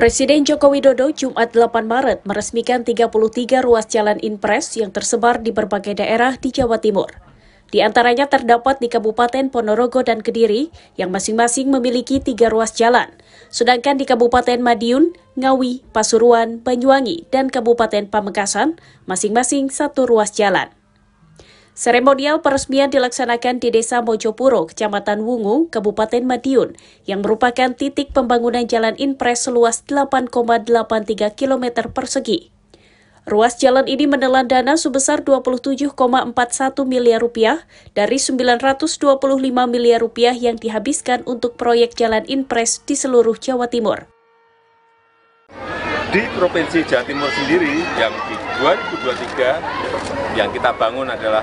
Presiden Joko Widodo Jumat 8 Maret meresmikan 33 ruas jalan impres yang tersebar di berbagai daerah di Jawa Timur. Di antaranya terdapat di Kabupaten Ponorogo dan Kediri yang masing-masing memiliki tiga ruas jalan, sedangkan di Kabupaten Madiun, Ngawi, Pasuruan, Banyuwangi, dan Kabupaten Pamekasan masing-masing satu ruas jalan. Seremonial peresmian dilaksanakan di Desa Mojopuro, Kecamatan Wungu, Kabupaten Madiun, yang merupakan titik pembangunan jalan impres seluas 8,83 km persegi. Ruas jalan ini menelan dana sebesar 27,41 miliar rupiah dari 925 miliar rupiah yang dihabiskan untuk proyek jalan impres di seluruh Jawa Timur. Di Provinsi Jawa Timur sendiri yang di 2023 yang kita bangun adalah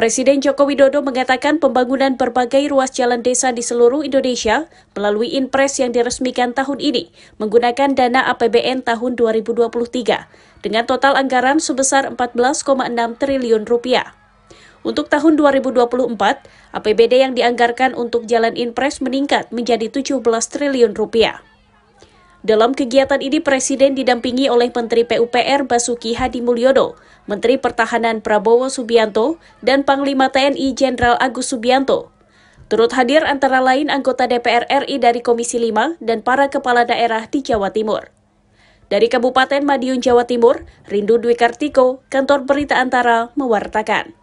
Presiden Joko Widodo mengatakan pembangunan berbagai ruas jalan desa di seluruh Indonesia melalui impres yang diresmikan tahun ini menggunakan dana APBN tahun 2023 dengan total anggaran sebesar 14,6 triliun rupiah. Untuk tahun 2024, APBD yang dianggarkan untuk jalan impres meningkat menjadi 17 triliun rupiah. Dalam kegiatan ini, Presiden didampingi oleh Menteri PUPR Basuki Hadi Mulyono, Menteri Pertahanan Prabowo Subianto, dan Panglima TNI Jenderal Agus Subianto. Turut hadir antara lain anggota DPR RI dari Komisi 5 dan para kepala daerah di Jawa Timur. Dari Kabupaten Madiun, Jawa Timur, Rindu Dwi Kartiko, Kantor Berita Antara, mewartakan.